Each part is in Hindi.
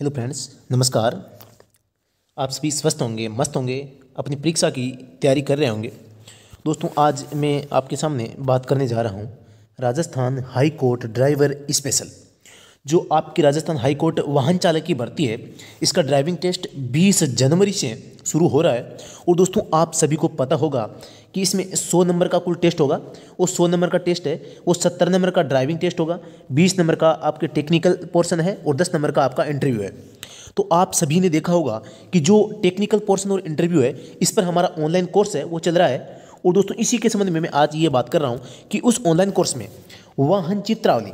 हेलो फ्रेंड्स नमस्कार आप सभी स्वस्थ होंगे मस्त होंगे अपनी परीक्षा की तैयारी कर रहे होंगे दोस्तों आज मैं आपके सामने बात करने जा रहा हूँ Rajasthan high court driver special जो आपकी राजस्थान हाईकोर्ट वाहन चालक की भर्ती है इसका ड्राइविंग टेस्ट 20 जनवरी से शुरू हो रहा है और दोस्तों आप सभी को पता होगा कि इसमें 100 नंबर का कुल टेस्ट होगा वो 100 नंबर का टेस्ट है वो 70 नंबर का ड्राइविंग टेस्ट होगा 20 नंबर का आपके टेक्निकल पोर्शन है और 10 नंबर का आपका इंटरव्यू है तो आप सभी ने देखा होगा कि जो टेक्निकल पोर्शन और इंटरव्यू है इस पर हमारा ऑनलाइन कोर्स है वो चल रहा है और दोस्तों इसी के संबंध में मैं आज ये बात कर रहा हूँ कि उस ऑनलाइन कोर्स में वाहन चित्रावली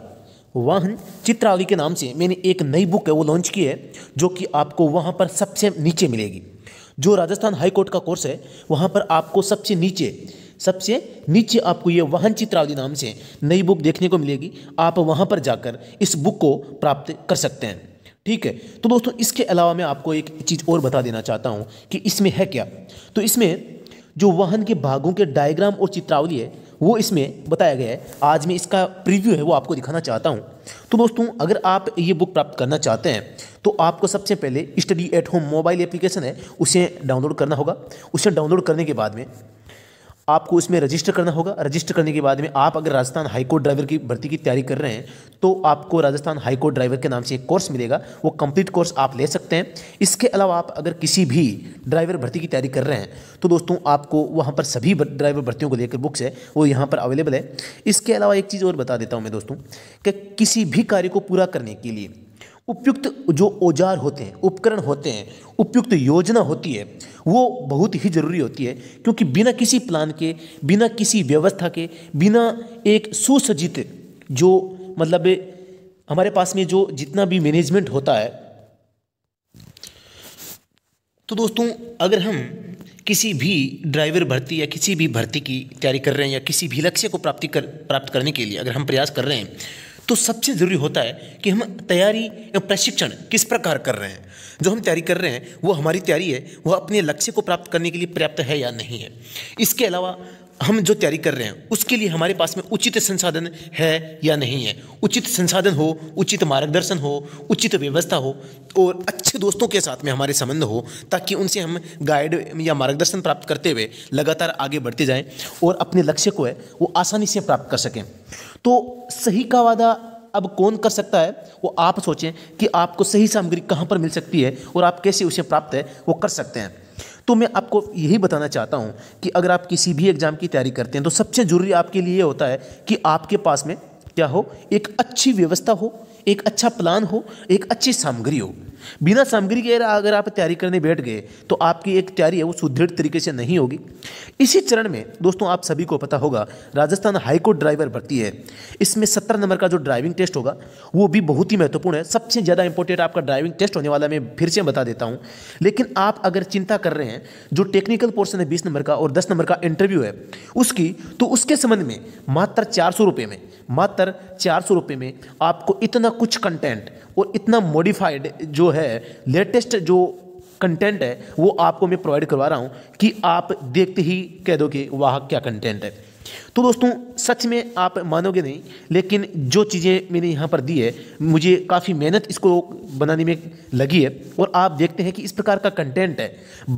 वाहन चित्रावली के नाम से मैंने एक नई बुक है वो लॉन्च की है जो कि आपको वहाँ पर सबसे नीचे मिलेगी जो राजस्थान हाई कोर्ट का कोर्स है वहाँ पर आपको सबसे नीचे सबसे नीचे आपको ये वाहन चित्रावली नाम से नई बुक देखने को मिलेगी आप वहाँ पर जाकर इस बुक को प्राप्त कर सकते हैं ठीक है तो दोस्तों इसके अलावा मैं आपको एक चीज़ और बता देना चाहता हूँ कि इसमें है क्या तो इसमें जो वाहन के भागों के डायग्राम और चित्रावली है वो इसमें बताया गया है आज मैं इसका प्रीव्यू है वो आपको दिखाना चाहता हूँ तो दोस्तों अगर आप ये बुक प्राप्त करना चाहते हैं तो आपको सबसे पहले study at home mobile application है उसे डाउनलोड करना होगा उसे डाउनलोड करने के बाद में आपको उसमें रजिस्टर करना होगा रजिस्टर करने के बाद में आप अगर राजस्थान हाईकोर्ट ड्राइवर की भर्ती की तैयारी कर रहे हैं तो आपको राजस्थान हाईकोर्ट ड्राइवर के नाम से एक कोर्स मिलेगा वो कंप्लीट कोर्स आप ले सकते हैं इसके अलावा आप अगर किसी भी ड्राइवर भर्ती की तैयारी कर रहे हैं तो दोस्तों आपको वहाँ पर सभी ड्राइवर भर्तियों को लेकर बुक्स है वो यहाँ पर अवेलेबल है इसके अलावा एक चीज़ और बता देता हूँ मैं दोस्तों कि किसी भी कार्य को पूरा करने के लिए उपयुक्त जो औजार होते हैं उपकरण होते हैं उपयुक्त योजना होती है वो बहुत ही ज़रूरी होती है क्योंकि बिना किसी प्लान के बिना किसी व्यवस्था के बिना एक सुसज्जित जो मतलब हमारे पास में जो जितना भी मैनेजमेंट होता है तो दोस्तों अगर हम किसी भी ड्राइवर भर्ती या किसी भी भर्ती की तैयारी कर रहे हैं या किसी भी लक्ष्य को प्राप्ति कर प्राप्त करने के लिए अगर हम प्रयास कर रहे हैं तो सबसे ज़रूरी होता है कि हम तैयारी या प्रशिक्षण किस प्रकार कर रहे हैं जो हम तैयारी कर रहे हैं वो हमारी तैयारी है वह अपने लक्ष्य को प्राप्त करने के लिए पर्याप्त है या नहीं है इसके अलावा हम जो तैयारी कर रहे हैं उसके लिए हमारे पास में उचित संसाधन है या नहीं है उचित संसाधन हो उचित मार्गदर्शन हो उचित व्यवस्था हो और अच्छे दोस्तों के साथ में हमारे संबंध हो ताकि उनसे हम गाइड या मार्गदर्शन प्राप्त करते हुए लगातार आगे बढ़ते जाएं और अपने लक्ष्य को है वो आसानी से प्राप्त कर सकें तो सही का वादा अब कौन कर सकता है वो आप सोचें कि आपको सही सामग्री कहाँ पर मिल सकती है और आप कैसे उसे प्राप्त है वो कर सकते हैं तो मैं आपको यही बताना चाहता हूँ कि अगर आप किसी भी एग्ज़ाम की तैयारी करते हैं तो सबसे ज़रूरी आपके लिए होता है कि आपके पास में क्या हो एक अच्छी व्यवस्था हो एक अच्छा प्लान हो एक अच्छी सामग्री हो बिना सामग्री के अगर आप तैयारी करने बैठ गए तो आपकी एक तैयारी है वो सुदृढ़ तरीके से नहीं होगी इसी चरण में दोस्तों आप सभी को पता होगा राजस्थान हाईकोर्ट ड्राइवर भर्ती है इसमें सत्तर नंबर का जो ड्राइविंग टेस्ट होगा वो भी बहुत ही महत्वपूर्ण है सबसे ज़्यादा इंपॉर्टेंट आपका ड्राइविंग टेस्ट होने वाला मैं फिर से बता देता हूँ लेकिन आप अगर चिंता कर रहे हैं जो टेक्निकल पोर्सन है बीस नंबर का और दस नंबर का इंटरव्यू है उसकी तो उसके संबंध में मात्र चार सौ में मात्र चार सौ में आपको इतना कुछ कंटेंट और इतना मॉडिफाइड जो है लेटेस्ट जो कंटेंट है वो आपको मैं प्रोवाइड करवा रहा हूँ कि आप देखते ही कह दो कि वाह क्या कंटेंट है तो दोस्तों सच में आप मानोगे नहीं लेकिन जो चीज़ें मैंने यहाँ पर दी है मुझे काफ़ी मेहनत इसको बनाने में लगी है और आप देखते हैं कि इस प्रकार का कंटेंट है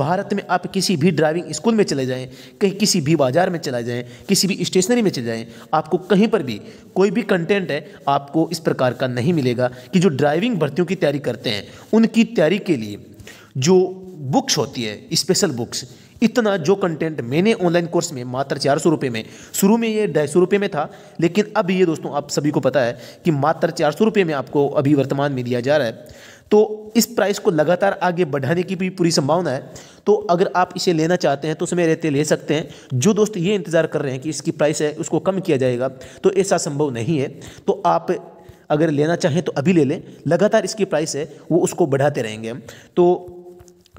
भारत में आप किसी भी ड्राइविंग स्कूल में चले जाएं कहीं किसी भी बाज़ार में चले जाएं किसी भी स्टेशनरी में चले जाएं आपको कहीं पर भी कोई भी कंटेंट है आपको इस प्रकार का नहीं मिलेगा कि जो ड्राइविंग भर्तियों की तैयारी करते हैं उनकी तैयारी के लिए जो बुक्स होती है स्पेशल बुक्स इतना जो कंटेंट मैंने ऑनलाइन कोर्स में मात्र चार सौ रुपये में शुरू में ये ढाई सौ रुपये में था लेकिन अब ये दोस्तों आप सभी को पता है कि मात्र चार सौ रुपये में आपको अभी वर्तमान में दिया जा रहा है तो इस प्राइस को लगातार आगे बढ़ाने की भी पूरी संभावना है तो अगर आप इसे लेना चाहते हैं तो समय रहते ले सकते हैं जो दोस्त ये इंतज़ार कर रहे हैं कि इसकी प्राइस है उसको कम किया जाएगा तो ऐसा संभव नहीं है तो आप अगर लेना चाहें तो अभी ले लें लगातार इसकी प्राइस है वो उसको बढ़ाते रहेंगे तो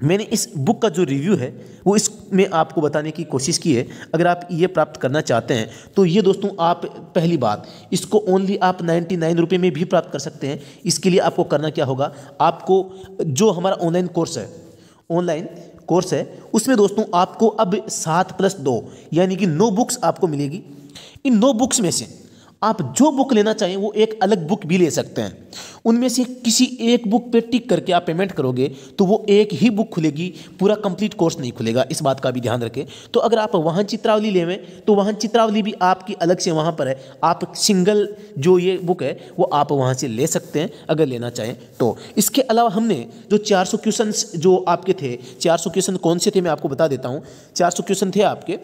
मैंने इस बुक का जो रिव्यू है वो इसमें आपको बताने की कोशिश की है अगर आप ये प्राप्त करना चाहते हैं तो ये दोस्तों आप पहली बात इसको ओनली आप नाइन्टी नाइन रुपये में भी प्राप्त कर सकते हैं इसके लिए आपको करना क्या होगा आपको जो हमारा ऑनलाइन कोर्स है ऑनलाइन कोर्स है उसमें दोस्तों आपको अब सात प्लस दो यानी कि नो बुक्स आपको मिलेगी इन नो बुक्स में से आप जो बुक लेना चाहें वो एक अलग बुक भी ले सकते हैं उनमें से किसी एक बुक पे टिक करके आप पेमेंट करोगे तो वो एक ही बुक खुलेगी पूरा कंप्लीट कोर्स नहीं खुलेगा इस बात का भी ध्यान रखें तो अगर आप वाहन चित्रावली लेवें तो वाहन चित्रावली भी आपकी अलग से वहाँ पर है आप सिंगल जो ये बुक है वो आप वहाँ से ले सकते हैं अगर लेना चाहें तो इसके अलावा हमने जो चार क्वेश्चन जो आपके थे चार क्वेश्चन कौन से थे मैं आपको बता देता हूँ चार क्वेश्चन थे आपके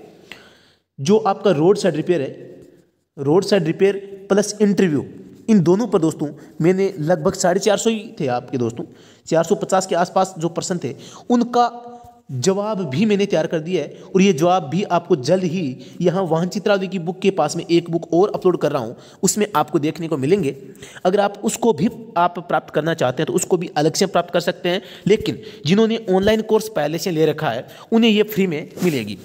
जो आपका रोड साइड रिपेयर है road side repair plus interview इन दोनों पर दोस्तों मैंने लगभग साढ़े चार सौ ही थे आपके दोस्तों चार सौ पचास के आसपास जो पर्सन थे उनका जवाब भी मैंने तैयार कर दिया है और ये जवाब भी आपको जल्द ही यहाँ वाहन चित्रावली की बुक के पास में एक बुक और अपलोड कर रहा हूँ उसमें आपको देखने को मिलेंगे अगर आप उसको भी आप प्राप्त करना चाहते हैं तो उसको भी अलग से प्राप्त कर सकते हैं लेकिन जिन्होंने ऑनलाइन कोर्स पहले से ले रखा है उन्हें ये फ्री में मिलेगी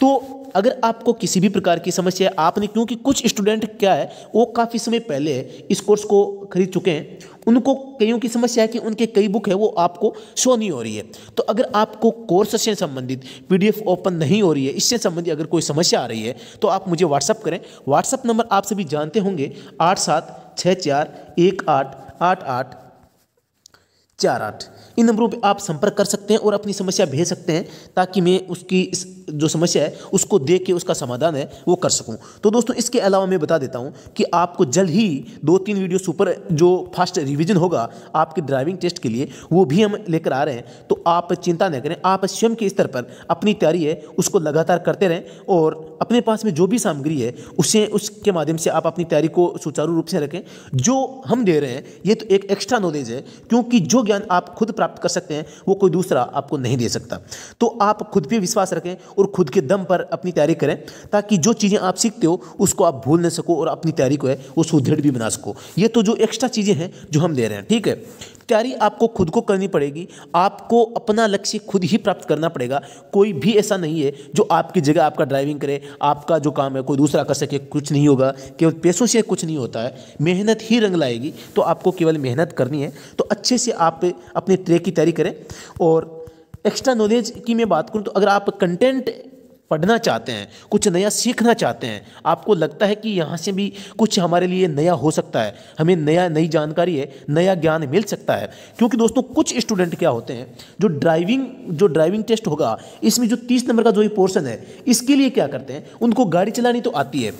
तो अगर आपको किसी भी प्रकार की समस्या है आपने क्योंकि कुछ स्टूडेंट क्या है वो काफ़ी समय पहले इस कोर्स को खरीद चुके हैं उनको कईयों की समस्या है कि उनके कई बुक है वो आपको शो नहीं हो रही है तो अगर आपको कोर्स से संबंधित पीडीएफ ओपन नहीं हो रही है इससे संबंधित अगर कोई समस्या आ रही है तो आप मुझे व्हाट्सअप करें व्हाट्सअप नंबर आप सभी जानते होंगे आठ सात छः चार एक आठ आठ आठ चार आठ इन नंबरों पे आप संपर्क कर सकते हैं और अपनी समस्या भेज सकते हैं ताकि मैं उसकी इस जो समस्या है उसको देख के उसका समाधान है वो कर सकूँ तो दोस्तों इसके अलावा मैं बता देता हूँ कि आपको जल्द ही दो तीन वीडियो सुपर जो फास्ट रिविजन होगा आपके ड्राइविंग टेस्ट के लिए वो भी हम लेकर आ रहे हैं तो आप चिंता न करें आप स्वयं के स्तर पर अपनी तैयारी है उसको लगातार करते रहें और अपने पास में जो भी सामग्री है उसे उसके माध्यम से आप अपनी तैयारी को सुचारू रूप से रखें जो हम दे रहे हैं ये तो एक एक्स्ट्रा नॉलेज है क्योंकि जो ज्ञान आप खुद प्राप्त कर सकते हैं वो कोई दूसरा आपको नहीं दे सकता तो आप खुद पर विश्वास रखें और और खुद के दम पर अपनी तैयारी करें ताकि जो चीज़ें आप सीखते हो उसको आप भूल ना सको और अपनी तैयारी को है वो सुदृढ़ भी बना सको ये तो जो एक्स्ट्रा चीज़ें हैं जो हम दे रहे हैं ठीक है तैयारी आपको खुद को करनी पड़ेगी आपको अपना लक्ष्य खुद ही प्राप्त करना पड़ेगा कोई भी ऐसा नहीं है जो आपकी जगह आपका ड्राइविंग करे आपका जो काम है कोई दूसरा कर सके कुछ नहीं होगा केवल पैसों से कुछ नहीं होता है मेहनत ही रंग लाएगी तो आपको केवल मेहनत करनी है तो अच्छे से आप अपने ट्रेक की तैयारी करें और एक्स्ट्रा नॉलेज की मैं बात करूँ तो अगर आप कंटेंट पढ़ना चाहते हैं कुछ नया सीखना चाहते हैं आपको लगता है कि यहाँ से भी कुछ हमारे लिए नया हो सकता है हमें नया नई जानकारी है नया ज्ञान मिल सकता है क्योंकि दोस्तों कुछ स्टूडेंट क्या होते हैं जो ड्राइविंग जो ड्राइविंग टेस्ट होगा इसमें जो तीस नंबर का जो ये पोर्सन है इसके लिए क्या करते हैं उनको गाड़ी चलानी तो आती है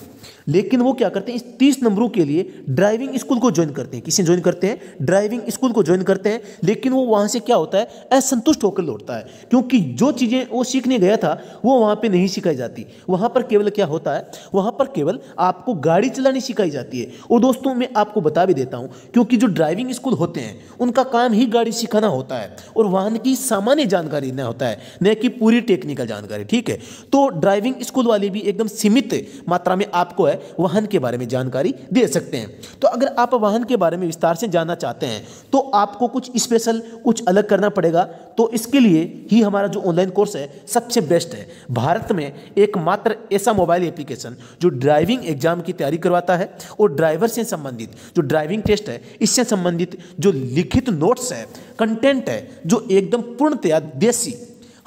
लेकिन वो क्या करते हैं इस तीस नंबरों के लिए ड्राइविंग स्कूल को ज्वाइन करते हैं किसी ज्वाइन करते हैं ड्राइविंग स्कूल को ज्वाइन करते हैं लेकिन वो वहाँ से क्या होता है असंतुष्ट होकर लौटता है क्योंकि जो चीज़ें वो सीखने गया था वो वहाँ पर नहीं सिखाई जाती वहाँ पर केवल क्या होता है वहाँ पर केवल आपको गाड़ी चलानी सिखाई जाती है और दोस्तों मैं आपको बता भी देता हूँ क्योंकि जो ड्राइविंग स्कूल होते हैं उनका काम ही गाड़ी सिखाना होता है और वाहन की सामान्य जानकारी देना होता है न कि पूरी टेक्निकल जानकारी ठीक है तो ड्राइविंग स्कूल वाली भी एकदम सीमित मात्रा में आपको है वाहन के बारे में जानकारी दे सकते हैं तो अगर आप वाहन के बारे में विस्तार से जानना चाहते हैं तो आपको कुछ स्पेशल कुछ अलग करना पड़ेगा तो इसके लिए ही हमारा जो ऑनलाइन कोर्स है सबसे बेस्ट है भारत में एकमात्र ऐसा मोबाइल एप्लीकेशन जो ड्राइविंग एग्जाम की तैयारी करवाता है और ड्राइवर से संबंधित जो ड्राइविंग टेस्ट है इससे संबंधित जो लिखित नोट्स है कंटेंट है जो एकदम पूर्णतया देसी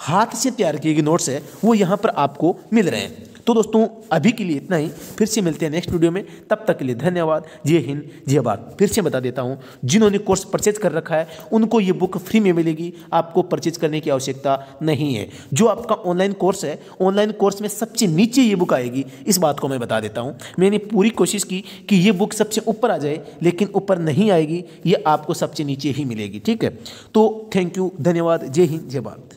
हाथ से तैयार किए गए नोट्स है वो यहाँ पर आपको मिल रहे हैं तो दोस्तों अभी के लिए इतना ही फिर से मिलते हैं नेक्स्ट वीडियो में तब तक के लिए धन्यवाद जय हिंद जय भारत फिर से बता देता हूँ जिन्होंने कोर्स परचेज कर रखा है उनको ये बुक फ्री में मिलेगी आपको परचेज करने की आवश्यकता नहीं है जो आपका ऑनलाइन कोर्स है ऑनलाइन कोर्स में सबसे नीचे ये बुक आएगी इस बात को मैं बता देता हूँ मैंने पूरी कोशिश की कि ये बुक सबसे ऊपर आ जाए लेकिन ऊपर नहीं आएगी ये आपको सबसे नीचे ही मिलेगी ठीक है तो थैंक यू धन्यवाद जय हिंद जय भारत